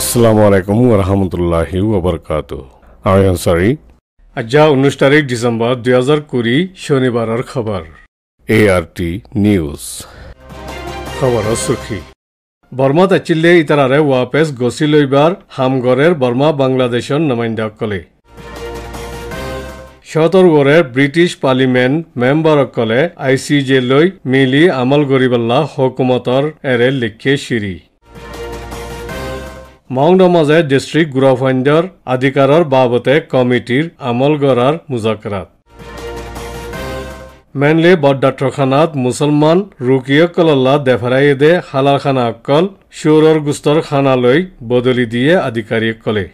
আসসালামু আলাইকুম রহমতুল্লাহি ওবরকাত আমি আনসারি আজা উনিশ তারিখ ডিসেম্বর দুই হাজার কুড়ি শনিবারের খবর এ আর টি নিউজ খবর সুখী বর্মাত আচিল্লে ইতারারে ওয়াপেস গছি লইবার হামগরের বর্মা কলে নমাইন্দাসকলে ওরে ব্রিটিশ পার্লিমেন্ট মেম্বারসকলে আই চি জেলৈ মিলি আমল গরিবাল্লা হকুমতর এৰে লিখে শিরি মংডমাজে ডিষ্ট্ৰিক্ট গুৰফাণ্ডৰ আধিকাৰৰ বাবতে কমিটিৰ আমল গঢ়াৰ মুজাকৰাত মেইনলি বৰদাত্ৰখানাত মুছলমান ৰুকীয়কলল্লা দেভাৰাইদে হালাৰখানা অকল চোৰৰ গোষ্ঠৰ খানালৈ বদলি দিয়ে আধিকাৰীসকলে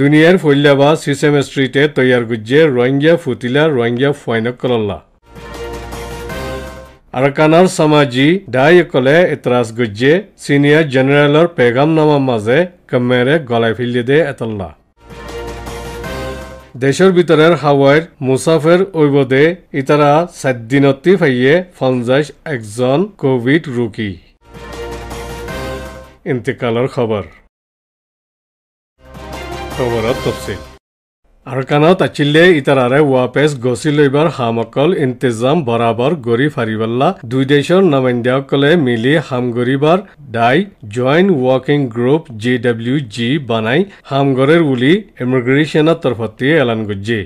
দুনিয়াৰ ফল্যাবা চিচেম ষ্ট্ৰীটে তৈয়াৰ গুজ্জে ৰোহিংগীয়া ফুটিলা ৰোহিংগীয়া ফাইনক কলল্লা আৰকানাৰ ডাই কলে এতরাজ গুজে ছিনিয়ৰ জেনেৰেলৰ পেগামনামাৰ মাজে কমেরে গলাই ফিল্লি দে এতল্লা দেশের ভিতরের হাওয়াইর মুসাফের ঐবদে ইতারা সাত দিনতি ফাইয়ে ফঞ্জাইশ একজন কোভিড রুগী ইন্তিকালের খবর খবর তফসিল আৰকানত আছিলে ইটাৰাৰে ৱাপেচ গচি লৈবাৰ সামসকল ইন্তেজাম বৰাবৰ গৰি ফাৰিবাল্লা দুই দেশৰ নমাইণ্ডাসকলে মিলি হামগৰিবাৰ ডাই joint working group J W G বানাই হামগৰেৰ বুলি ইমিগ্ৰেশ্যনৰ তৰফতে এলান গজ্জি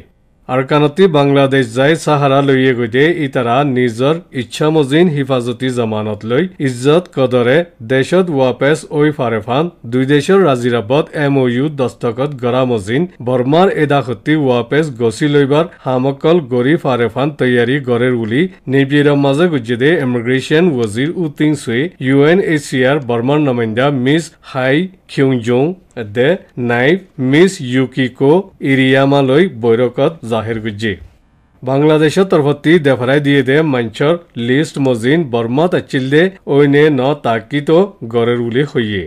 আৰকানতি বাংলাদেশ যাই চাহাৰা লৈ গৈতে ইতাৰা নিজৰ ইচ্ছামজিন হিফাজতি জামানত লৈ ইজ্জত কদৰে দেশত ৱাপেছ ঐ ফাৰেফান দুই দেশৰ ৰাজিৰাবত এম অ ইউ দস্তকত গৰামজিন বৰ্মাৰ এদাসতি ৱাপেছ গচি লৈবাৰ হামকল গৰি ফাৰেফান তৈয়াৰী গড়ে বুলি নিবিৰৰ মাজে গুজিদে ইমিগ্ৰেশ্যন ৱজিৰ উটিং চুৱে U N H C R বৰ্মাৰ নমাইণ্ডা মিছ হাই খিউজুং দে নাইফ মিস ইউকিকো ইরিয়ামালৈ বৈৰকত জাহিৰ গুজি বাংলাদেশৰ তৰফতি দেফৰাই দিয়ে দে মঞ্চৰ লিষ্ট মজিন বৰ্মাত আছিল দে অইনে ন তাকিতো গড়ের বুলি হইয়ে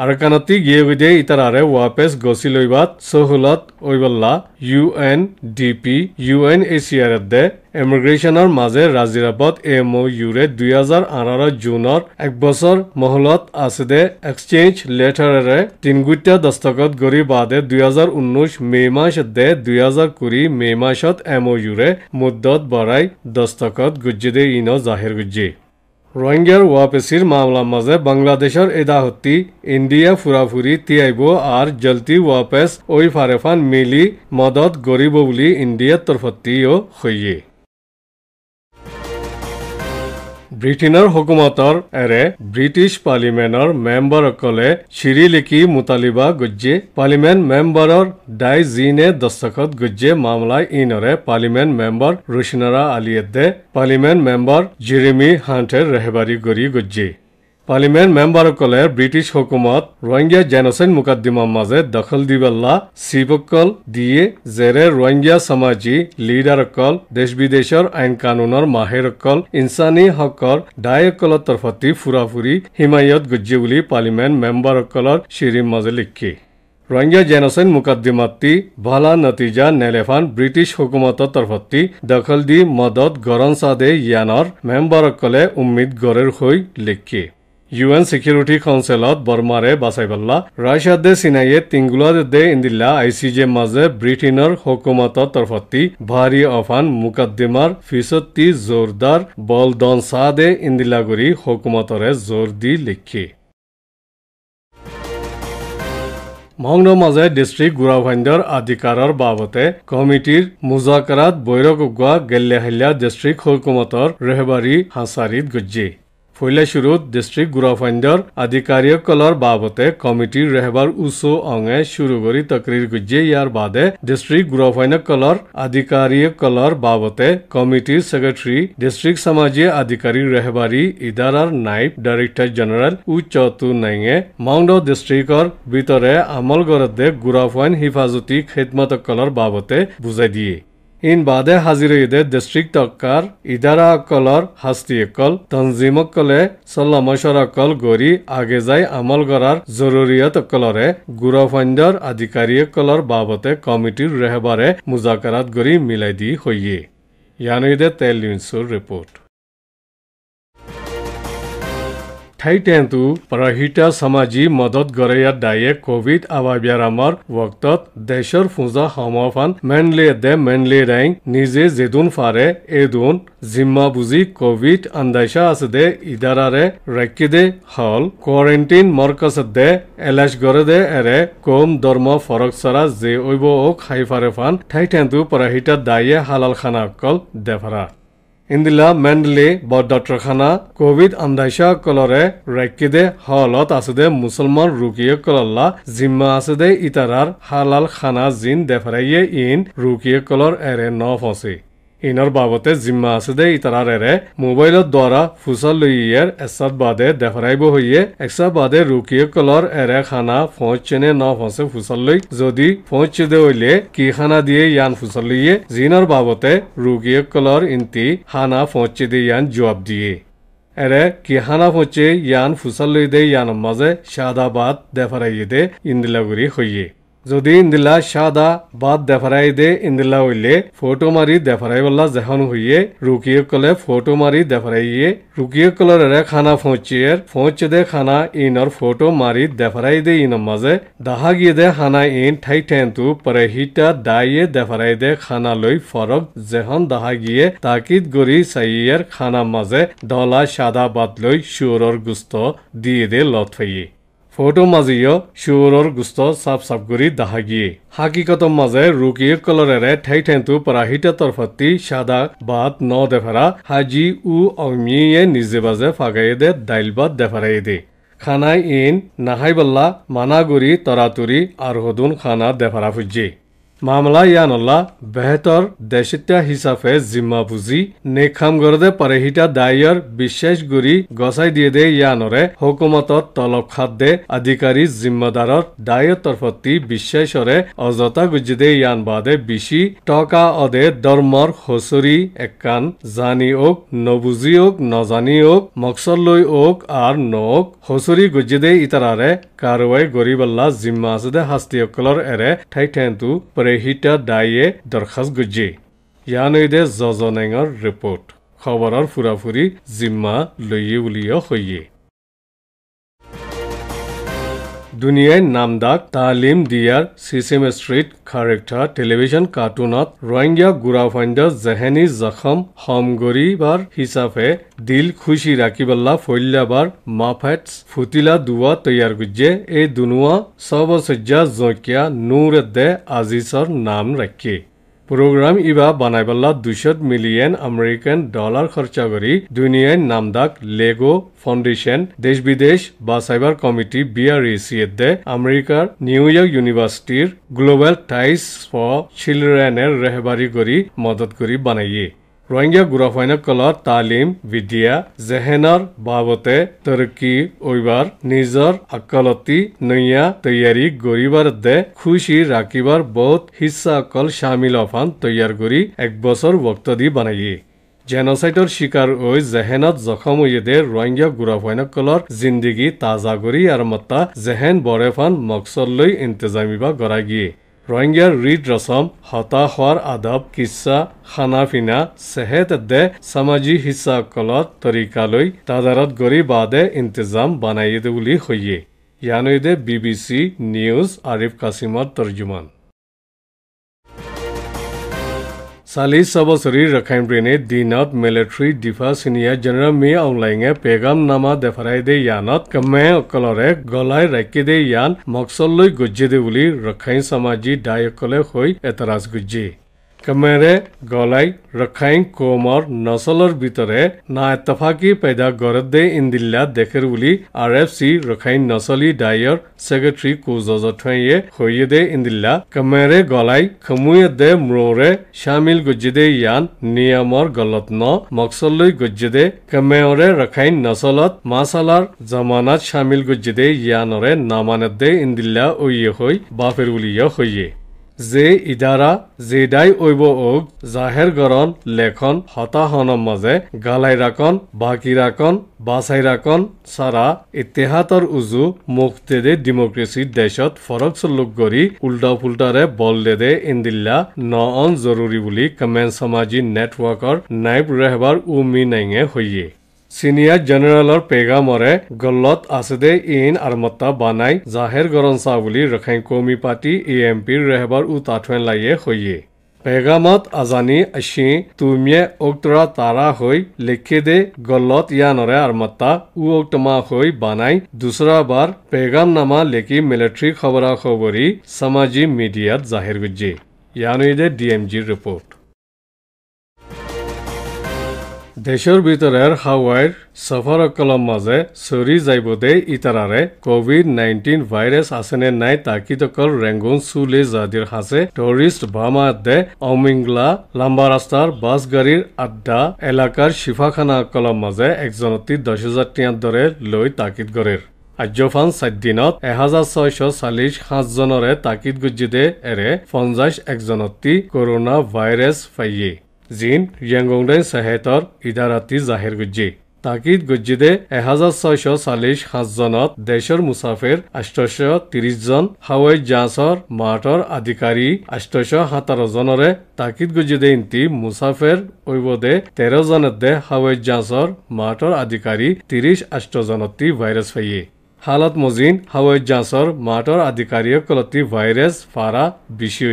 আৰকানতি গিয়েগুদে ইতাৰাৰে ৱাপেছ গচি লৈবাত চহুলত ঐবল্লা U N D P U N H C R এফ দে এমিগ্ৰেশ্যনৰ মাজে ৰাজিৰাপত এম অ' ইউৰে দুহেজাৰ আঠাৰ জুনৰ এক বছৰ মহলত আছে দে এক্সচেঞ্জ লেটাৰেৰে তিনগুটীয়া দস্তখত গঢ়ি বাদে দুহেজাৰ ঊনৈছ মে মাহ দে দুহেজাৰ কুৰি মে মাহত এম অ' ইউৰে মুদত বঢ়াই দস্তখত গুজ্জিদে ইন জাহিৰ গুজ্জি রোহিঙ্গাৰ ৱাপেচিৰ মামলাৰ মাজে বাংলাদেশৰ এদাহত্তি ইণ্ডিয়া ফুৰাফুৰি তিয়াইব আৰু জলতি ৱাপেচ ঐ ফারেফান মিলি মদত গৰিব বুলি ইণ্ডিয়াৰ তৰফতিও হৈয়ে ব্ৰিটেইনৰ হকুমতৰ এৰে ব্ৰিটিছ পাৰ্লিমেণ্টৰ মেম্বাৰসকলে চিৰিলিকি মুতালিবা গুজ্জে পাৰ্লিমেণ্ট মেম্বাৰৰ ডাই জিনে দস্তখত গুজ্জে মামলাই ইনৰে পাৰ্লিমেণ্ট মেম্বাৰ ৰুচিনাৰা আলিয়েদে পাৰ্লিমেণ্ট মেম্বাৰ জিৰিমি হাণ্টে ৰেহবাৰী কৰি গুজ্জে পার্লিমেন্ট মেম্বারকলে ব্রিটিশ হকুমত রোহিঙ্গা জেনোসাইড মুকাদ্দিমার মাঝে দখল দিবেলা শিবকল দিয়ে জেরে রোহিঙ্গা সমাজী লিডারকল দেশ বিদেশের আইন কানুনের মাহেরকল ইনসানি হকর দায়কলর তরফতি ফুরাফুরি হিমায়ত গুজ্জি বলে পার্লিমেন্ট মেম্বারকলর শিরির মাঝে লিখি রোহিঙ্গা জেনোসাইন মুকাদ্দিমাতি ভালা নতিজা নেলেফান ব্রিটিশ হকুমতর তরফতি দখল দি মদত গরম সাদে ইয়ানর মেম্বারকলে উম্মিদ গড়ের হয়ে লিখি ইউ এন ছিকিউৰিটি কাউন্সিলত বৰ্মাৰে বাচাই পেলা ৰাছিয়া দে চিনাইয়ে তিংগুলা দে ইন্দিল্লা আই চি জে মাজে ব্ৰিটেইনৰ হকুমতৰ তৰফতি ভাৰী অফান মোকদ্দিমাৰ ফিচত্তি জোৰদাৰ বল দন চাহ দে ইন্দিল্লা কৰি হকুমতৰে জোৰ দি লিখি মংন মাজে ডিষ্ট্ৰিক্ট গুৰাভাণ্ডৰ আধিকাৰৰ বাবতে কমিটিৰ মুজাকাৰাত বৈৰকুৱা গেল্লেহালীয়া ডিষ্ট্ৰিক্ট হকুমতৰ ৰেহবাৰী হাছাৰিত গুজি ফৈলাশুৰুত ডিষ্ট্ৰিক্ট গুৰফাণ্ডৰ আধিকাৰীসকলৰ বাবতে কমিটিৰ ৰেহবাৰ উচ অঙে চুৰু কৰি তকৰিৰ গুজে ইয়াৰ বাদে ডিষ্ট্ৰিক্ট গুৰফাণ্ডকলৰ আধিকাৰীসকলৰ বাবতে কমিটিৰ ছেক্ৰেটাৰী ডিষ্ট্ৰিক্ট সামাজিক আধিকাৰী ৰেহবাৰী ইদাৰাৰ নাইব ডাইৰেক্টৰ জেনেৰেল উ চতু নাঙে মাউণ্ড ডিষ্ট্ৰিক্টৰ ভিতৰে আমলগড়তে গুৰফাইন হিফাজতী খেদমতকলৰ বাবতে বুজাই দিয়ে ইন বাদে হাজিরে ডিস্ট্রিক টক্কার ইদারা অকলর হাস্তি অকল তঞ্জিম অকলে সল্লামশর অকল গড়ি আগে যাই আমল গড়ার জরুরিয়ত অকলরে গুরফান্ডর আধিকারী অকলর বাবতে কমিটির রেহবারে মুজাকারাত গড়ি মিলাই দি হইয়ে ইয়ানুইদে তেল ইউনসুর রিপোর্ট ঠাইতেতো প্ৰহিতা সামাজী মদত গৰেয়া দায়ে কোভিড আৱা বেৰামৰ দেশৰ পূজা সমৰ্থন মেনলে দে মেনলে ৰাইং নিজে যেদুন ফাৰে এদুন জিম্মা বুজি কোভিড আন্দাইছা আছে দে ইদাৰাৰে ৰাখি দে হল কোৱাৰেণ্টিন মৰকাছ দে এলাছ গৰে দে এৰে কম ধৰ্ম ফৰক চৰা জে ঐব অ খাই ফাৰে ফান ঠাইতেতো প্ৰহিতা দায়ে হালাল খানা অকল দেফাৰা ইন্দিলা মেন্ডলি বা কোভিড আন্দাইশা কলরে রাইকিদে হলত আসুদে মুসলমান রুকিয়ে কলল্লা জিম্মা আসুদে ইতারার হালাল খানা জিন দেফারাইয়ে ইন রুকিয়ে কলর এরে ন ফসি ইনৰ বাবতে জিম্মা আছে দে ইতাৰাৰে মোবাইলৰ দ্বাৰা ফুচল বাদে ইয়াৰ এছাদবাদে দেখাৰাইব বাদে এছাদবাদে ৰুকীসকলৰ এৰে খানা ফচেনে ন ফচে ফুচল লৈ যদি ফচেদে হলে কি খানা দিয়ে ইয়ান ফুচল লৈয়ে জিনৰ বাবতে ৰুকীসকলৰ ইন্তি খানা ফচেদে ইয়ান জবাব দিয়ে এৰে খানা ফচে ইয়ান ফুচল লৈ দে ইয়ান মাজে শাদাবাদ দেফাৰাই দে ইন্দিলাগুৰি হৈয়ে যদি ইন্দিলা সাদা বাদ দেফারাই দে ইন্দিলা হইলে ফটো মারি দেফারাই বলা জেহন হইয়ে রুকিয়ে কলে ফটো মারি দেফারাইয়ে রুকিয়ে কলরে খানা ফোঁচিয়ের ফোঁচ দে খানা ইনর ফটো মারি দেফারাই দে ইন মাঝে দাহা গিয়ে দে খানা ইন ঠাই ঠেনতু পরে হিটা দাইয়ে দেফারাই দে খানা লই ফরক জেহন দাহা গিয়ে তাকিদ গরি সাইয়ের খানা মাঝে ডলা সাদা বাদ লই সুরর গুস্ত দিয়ে দে লতফাইয়ে ফটো মাজিও চিঞৰৰ গুষ্ট চাফ চাফ কৰি দাহাগিয়ে হাকিকতৰ মাজে ৰুকীয়ে কলৰেৰে ঠাই ঠেনটো পৰাহিতা তৰফতি চাদা বাট ন দেফাৰা হাজি উ অমিয়ে নিজে বাজে ফাগাই দে দাইল বাট দেফাৰাই দে খানাই ইন নাহাই বল্লা মানাগুৰি তৰাতুৰি আৰু সদুন খানা দেফাৰা ফুজি মামলা ইয়ানল্লা বেহেতৰ দেশিতা হিচাপে জিম্মা বুজি নেখাম গৰদে পাৰেহিতা দায়ৰ বিশেষ গুৰি গছাই দিয়ে দে ইয়ানৰে হুকুমতত তলব খাদ্যে আধিকাৰী জিম্মাদাৰৰ দায় তৰফতি বিশ্বাসৰে অজতা গুজি দে ইয়ান বাদে বিচি টকা অদে দৰ্মৰ হুঁচৰি একান জানি অক নবুজি অক নজানি অক মকচলৈ অক আৰ নক হুঁচৰি গুজি দে ইতাৰাৰে কাৰোৱাই গৰিবল্লা জিম্মা আছে দে শাস্তিসকলৰ এৰে ঠাই ঠেনটো পাৰে ৰেহিতা দায়ে দৰখাস্ত গুজি ইয়ানৈদে জজনেঙৰ ৰিপৰ্ট খবৰৰ ফুৰা ফুৰি জিম্মা লৈয়ে বুলিও হৈয়ে দুনিয়াই নামদাক তালিম দিয়াৰ চিচেম ষ্ট্ৰীট খাৰেক্টাৰ টেলিভিশ্যন কাৰ্টুনত ৰোহিংগীয়া গুৰাফাইণ্ড জেহেনী জখম সমগৰিবাৰ হিচাপে দিল খুচি ৰাখিবল্লা ফৈল্যাবাৰ মাফেট ফুটিলা দুৱা তৈয়াৰ গুজে এই দুনুৱা স্বচৰ্যা জঁকীয়া নুৰ দে আজিছৰ নাম ৰাখিয়ে প্ৰগ্ৰাম ইবা বনাইবলা দুশ মিলিয়ন আমেৰিকান ডলাৰ খৰচা কৰি দুনিয়াই নামদাক লেগো ফাউণ্ডেশ্যন দেশ বিদেশ বা চাইবাৰ কমিটি বি আৰ এ চি এডে আমেৰিকাৰ নিউয়ৰ্ক ইউনিভাৰ্চিটিৰ গ্লোবেল টাইছ ফৰ চিলড্ৰেনৰ ৰেহবাৰী কৰি মদত কৰি বনায়েই ৰোহিংগীয়া গুৰাফাইনক কলত তালিম বিদ্যা জেহেনৰ বাবতে তৰকী ঐবাৰ নিজৰ আকলতি নৈয়া তৈয়াৰী গঢ়িবাৰ দে খুচি ৰাখিবাৰ বহুত হিচা অকল চামিল আফান তৈয়াৰ কৰি এক বছৰ ভক্ত দি বনায়ে জেনচাইটৰ শিকাৰ হৈ জেহেনত জখম হৈয়েদে ৰোহিংগীয়া গুৰাফাইনকলৰ জিন্দগী তাজা কৰি আৰু মতা জেহেন বৰেফান মক্সললৈ ইণ্টেজামী বা গৰাকীয়ে ৰহিংগীয়াৰ ৰীত ৰচম হতাশাৰ আদব কিচ্ছা খানাফিনা চেহেত দে সামাজিক হিচাপকলত তৰিকালৈ তাদাৰত গৰি বাদে ইন্তজাম বনাই দে বুলি সৈয়ে ইয়ানৈ দে বি বি চি নিউজ আৰিফ কাছিমৰ তৰ্জুমান চালিচ ছবছৰী ৰখাইন ব্ৰেনীত দিনত মিলিট্ৰী ডিফা চিনিয়া জেনেৰেল মি অংলাইঙে পেগাম নামা দেফাৰাই দে য়ানত কমে অকলৰে গলাই ৰাকি দে য়ান মক্সললৈ গুজি দে বুলি ৰখাইন সমাজী দায়সকলে হৈ এটাৰাজ গুজি কামেৰে গলাই ৰখাই কোমৰ নচলৰ ভিতৰত না এফাকি পেদা গৰদে ইন্দিল্লা দেখেৰ বুলি আৰ এফ চি ৰখাই নচলি ডায়ৰ ছেক্ৰেটাৰী কুজে সৈয়দে ইন্দিল্লা কামেৰে গলাই খমুয়েদে মূৰৰে চামিল গজ্জিদে ইয়ান নিয়মৰ গলত ন মকচলৈ গজ্জিদে কামেৰে ৰখাই নচলত মাছালাৰ জমানাত চামিল গজ্জিদে ইয়ানৰে নামানেদে ইন্দিল্লা ঐয়ে হৈ বাপেৰ বুলিয়ে সৈয়ে যে ইদাৰা জেদাই ঐব ওগ জাহেৰ গৰণ লেখন হতাহনম মাজে গালাই ৰাখন বাকী ৰাখন বাছাই ৰাখন চাৰা ইতিহাতৰ উজু মুক্তেদে ডেমক্ৰেচিৰ দেশত ফৰক চলুক কৰি উল্টা ফুল্টাৰে বল দে দে ইন্দিল্লা ন অন জৰুৰী বুলি কমেন সমাজী নেটৱৰ্কৰ নাইব ৰেহবাৰ উমি নাইঙে হৈয়ে চিনিয়ৰ জেনেৰেলৰ পেগামৰে গল্লত আছে দে ইন আৰমত্তা বানাই জাহেৰ গৰঞ্চা বুলি ৰখাই কমি পাতি এ এম পিৰ ৰেহবাৰ উ তাঠুৱেন লাইয়ে সৈয়ে পেগামত আজানি আছি তুমিয়ে অক্টৰা তাৰা হৈ লেখে দে গল্লত ইয়ানৰে আৰমত্তা উ উক্তমা হৈ বানাই দুচৰা বাৰ পেগাম নামা লেখি মিলিট্ৰী খবৰা খবৰী সামাজিক মিডিয়াত জাহিৰ গুজি ইয়ানৈ দে ডি এম জিৰ ৰিপৰ্ট দেশৰ ভিতৰৰ হাৱাইৰ চফাৰসকলৰ মাজে চৰি যাব দেই ইটাৰাৰে কভিড নাইণ্টিন ভাইৰাছ আছেনে নাই তাকিত অকল ৰেংগুন চুলে জাদিৰ সাঁচে টুৰিষ্ট ভামাদে অমিংলা লাম্বা ৰাস্তাৰ বাছ গাড়ীৰ আড্ডা এলেকাৰ চিফাখানাসকলৰ মাজে একজনতি দহ হাজাৰ টিয়াৰ দৰে লৈ তাকিত গড়েৰ আৰ্যফান চাৰিদিনত এহাজাৰ ছয়শ চাল্লিছ সাতজনৰে তাকিত গুজিদে এৰে পঞ্চাছ একজনতি কৰোণা ভাইৰাছ ফাইয়ে জিন ইয়াঙ্গংডেন সাহেতর ইদারাতি জাহের গুজ্জি তাকিদ গজ্জিদে এহাজার ছয়শ চাল্লিশ সাতজনত দেশৰ মুছাফিৰ আঠশ ত্ৰিশ জন হাৱাই জাঁচৰ মাঠৰ আধিকাৰী আঠশ সাতাৰ জনৰে তাকিদ গজ্জিদে ইন্তি মুছাফিৰ ঐবদে তেৰ জনতে হাৱাই জাঁচৰ মাঠৰ আধিকাৰী ত্ৰিশ আঠ জনতি ভাইৰাছ ফাইয়ে হালত মজিন হাৱাই জাঁচৰ মাঠৰ আধিকাৰীসকলতি ভাইৰাছ ফাৰা বেছি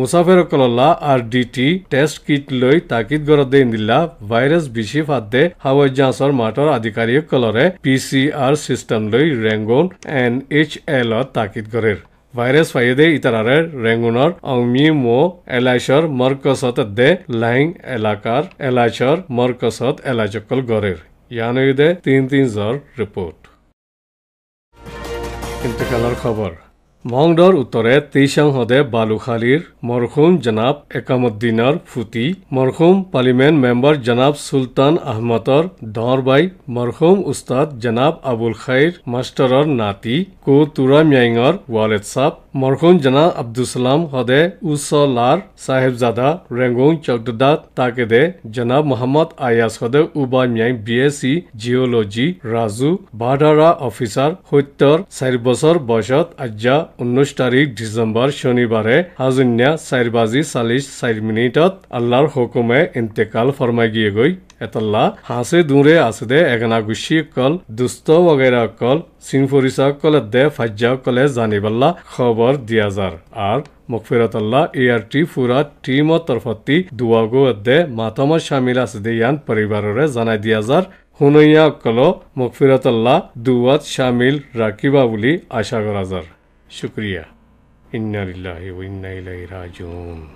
মুসাফিরকল্লা আর ডিটি টেস্ট কিট লৈ তাকিদ গরদে ইন্দিল্লা ভাইরাস বিশি ফাদ্দে হাওয়াই জাঁচর মাঠৰ কলরে পি চি আৰ সিস্টেম লৈ রেঙ্গন এন এইচ এলত তাকিদ গরের ভাইরাস ফাইদে ইতারারে রেঙ্গুনর অংমি মো এলাইসর মর্কসত দে লাইং এলাকার এলাইশর মরকসত এলাইচকল গরের ইয়ানুইদে তিন তিন জর রিপোর্ট ইন্তকালৰ খবৰ মংদৰ উত্তৰে তেইচাংহদে বালুখালীৰ মৰসুম জনাব একামুদ্দিনৰ ফুটি মৰসুম পাৰ্লিমেণ্ট মেম্বাৰ জনাব চুলতান আহমদৰ দৰবাই মৰসুম উস্তাদ জনাব আবুল খাইৰ মাষ্টৰৰ নাতি কৌ তুৰা ম্যাঙৰ ৱালেট চাপ মরখন জানা আব্দুসালাম হদে উসলার সাহেবজাদা রেঙ্গং চকদা তাকে দে জনাব মোহাম্মদ আয়াস হদে উবা মিয়াই বিএসসি জিওলজি রাজু বাডারা অফিসার সত্তর চাৰি বছৰ বয়সত আজ্যা উনিশ তাৰিখ ডিচেম্বৰ শনিবাৰে হাজুন্যা চাৰি বাজি চাল্লিশ চাৰি মিনিটত আল্লাহৰ হুকুমে ইন্তেকাল ফরমাই গিয়ে গৈ এতল্লা হাসে দূরে আছে দে এগনা গুছি কল দুস্থ বগেরা কল সিনফরিসা কলে দে ফাজ্জা কলে জানিবাল্লা খবর पर दिया जार আর মকফিরাত আল্লাহ ইয়ারটি ফুরা টিম তরফতি দুয়াগো দে মাতামা শামিল আছে দে ইয়ান পরিবাররে জানাই দিয়া যার হুনইয়া অকল মকফিরাত আল্লাহ দুয়াত শামিল রাখিবা বুলি আশা করা যার শুক্রিয়া ইন্নালিল্লাহি ওয়া ইন্না